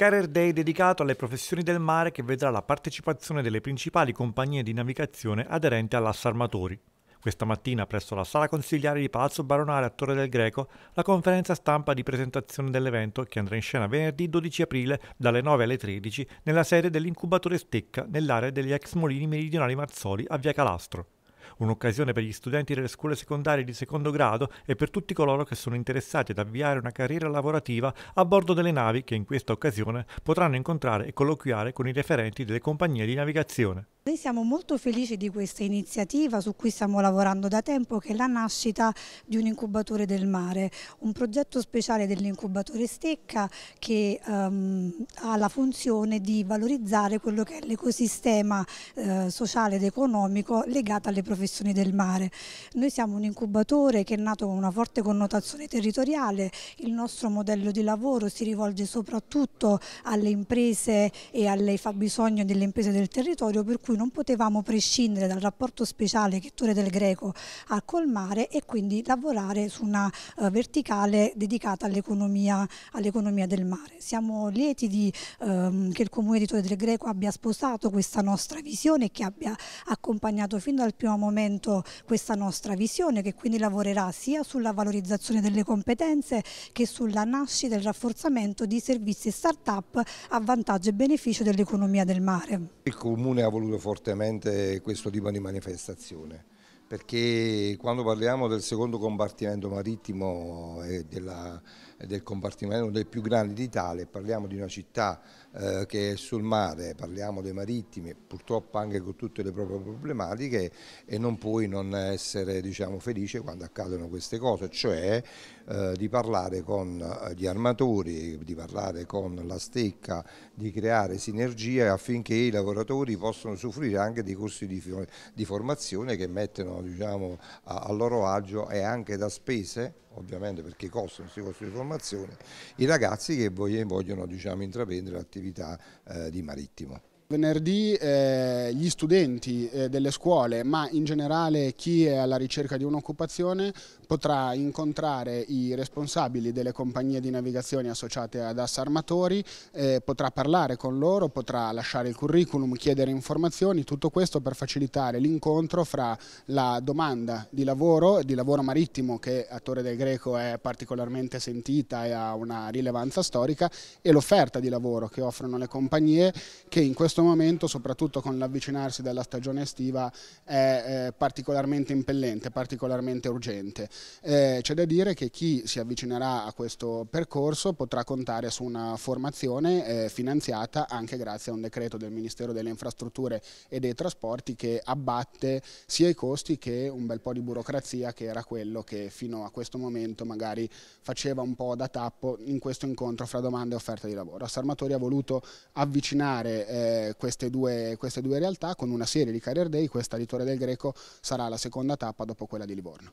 Career Day dedicato alle professioni del mare che vedrà la partecipazione delle principali compagnie di navigazione aderenti Armatori. Questa mattina presso la sala consigliare di Palazzo Baronale a Torre del Greco la conferenza stampa di presentazione dell'evento che andrà in scena venerdì 12 aprile dalle 9 alle 13 nella sede dell'incubatore Stecca nell'area degli ex molini meridionali Mazzoli a Via Calastro un'occasione per gli studenti delle scuole secondarie di secondo grado e per tutti coloro che sono interessati ad avviare una carriera lavorativa a bordo delle navi che in questa occasione potranno incontrare e colloquiare con i referenti delle compagnie di navigazione. Noi siamo molto felici di questa iniziativa su cui stiamo lavorando da tempo che è la nascita di un incubatore del mare, un progetto speciale dell'incubatore Stecca che um, ha la funzione di valorizzare quello che è l'ecosistema eh, sociale ed economico legato alle professioni del mare. Noi siamo un incubatore che è nato con una forte connotazione territoriale, il nostro modello di lavoro si rivolge soprattutto alle imprese e ai fabbisogni delle imprese del territorio per cui non potevamo prescindere dal rapporto speciale che Torre del Greco ha col mare e quindi lavorare su una uh, verticale dedicata all'economia all del mare. Siamo lieti di, um, che il Comune di Torre del Greco abbia sposato questa nostra visione e che abbia accompagnato fin dal primo momento questa nostra visione che quindi lavorerà sia sulla valorizzazione delle competenze che sulla nascita e il rafforzamento di servizi e start-up a vantaggio e beneficio dell'economia del mare. Il Comune ha voluto fortemente questo tipo di manifestazione perché quando parliamo del secondo compartimento marittimo e della, del compartimento del più grande d'Italia, parliamo di una città eh, che è sul mare, parliamo dei marittimi, purtroppo anche con tutte le proprie problematiche e non puoi non essere diciamo, felice quando accadono queste cose, cioè eh, di parlare con gli eh, armatori, di parlare con la stecca, di creare sinergie affinché i lavoratori possano soffrire anche dei corsi di, di formazione che mettono siano diciamo, a, a, loro agio e anche da spese, ovviamente perché costano questi corsi di formazione, i ragazzi che vogliono, vogliono diciamo, intraprendere l'attività eh, di marittimo. Venerdì eh, gli studenti eh, delle scuole, ma in generale chi è alla ricerca di un'occupazione, potrà incontrare i responsabili delle compagnie di navigazione associate ad Assa Armatori, eh, potrà parlare con loro, potrà lasciare il curriculum, chiedere informazioni, tutto questo per facilitare l'incontro fra la domanda di lavoro, di lavoro marittimo che a Torre del Greco è particolarmente sentita e ha una rilevanza storica, e l'offerta di lavoro che offrono le compagnie che in questo questo momento, soprattutto con l'avvicinarsi della stagione estiva, è eh, particolarmente impellente, particolarmente urgente. Eh, C'è da dire che chi si avvicinerà a questo percorso potrà contare su una formazione eh, finanziata anche grazie a un decreto del Ministero delle Infrastrutture e dei Trasporti che abbatte sia i costi che un bel po' di burocrazia che era quello che fino a questo momento magari faceva un po' da tappo in questo incontro fra domande e offerta di lavoro. Sarmatori ha voluto avvicinare eh, queste, due, queste, due, realtà con una serie di career day, questa di Torre del Greco sarà la seconda tappa dopo quella di Livorno.